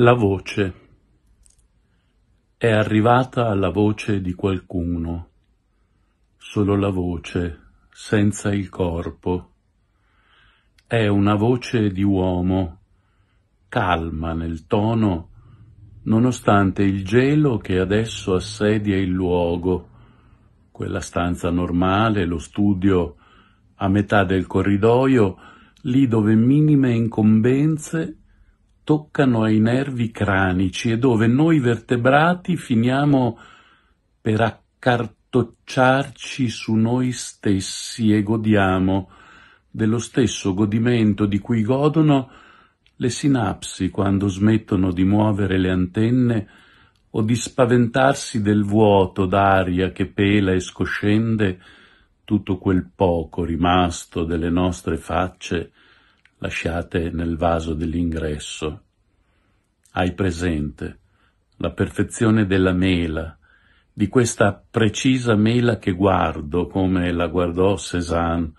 La voce. È arrivata la voce di qualcuno, solo la voce, senza il corpo. È una voce di uomo, calma nel tono, nonostante il gelo che adesso assedia il luogo, quella stanza normale, lo studio a metà del corridoio, lì dove minime incombenze toccano ai nervi cranici e dove noi vertebrati finiamo per accartocciarci su noi stessi e godiamo dello stesso godimento di cui godono le sinapsi quando smettono di muovere le antenne o di spaventarsi del vuoto d'aria che pela e scoscende tutto quel poco rimasto delle nostre facce lasciate nel vaso dell'ingresso. Hai presente la perfezione della mela, di questa precisa mela che guardo come la guardò Cézanne,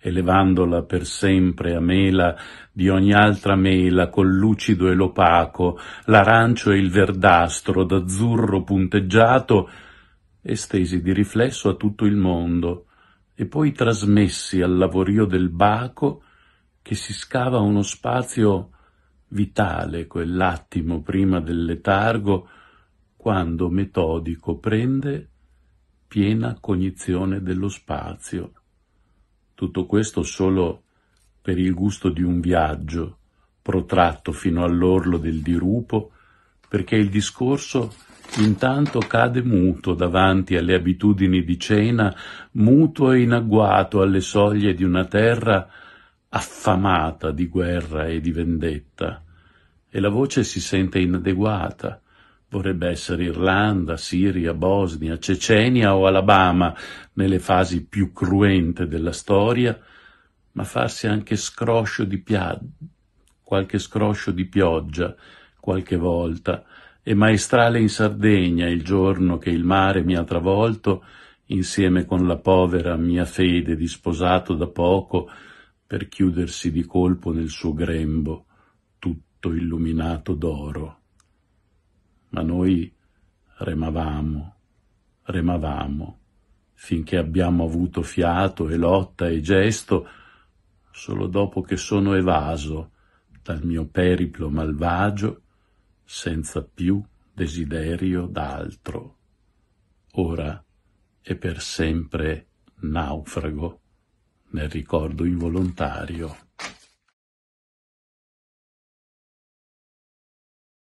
elevandola per sempre a mela di ogni altra mela col lucido e l'opaco, l'arancio e il verdastro d'azzurro punteggiato, estesi di riflesso a tutto il mondo, e poi trasmessi al lavorio del baco che si scava uno spazio vitale quell'attimo prima del letargo, quando metodico prende piena cognizione dello spazio. Tutto questo solo per il gusto di un viaggio, protratto fino all'orlo del dirupo, perché il discorso intanto cade muto davanti alle abitudini di cena, muto e in agguato alle soglie di una terra affamata di guerra e di vendetta, e la voce si sente inadeguata. Vorrebbe essere Irlanda, Siria, Bosnia, Cecenia o Alabama nelle fasi più cruente della storia, ma farsi anche scroscio di pia- qualche scroscio di pioggia qualche volta, e maestrale in Sardegna il giorno che il mare mi ha travolto, insieme con la povera mia fede di sposato da poco, per chiudersi di colpo nel suo grembo, tutto illuminato d'oro. Ma noi remavamo, remavamo, finché abbiamo avuto fiato e lotta e gesto, solo dopo che sono evaso dal mio periplo malvagio, senza più desiderio d'altro. Ora è per sempre naufrago nel ricordo involontario.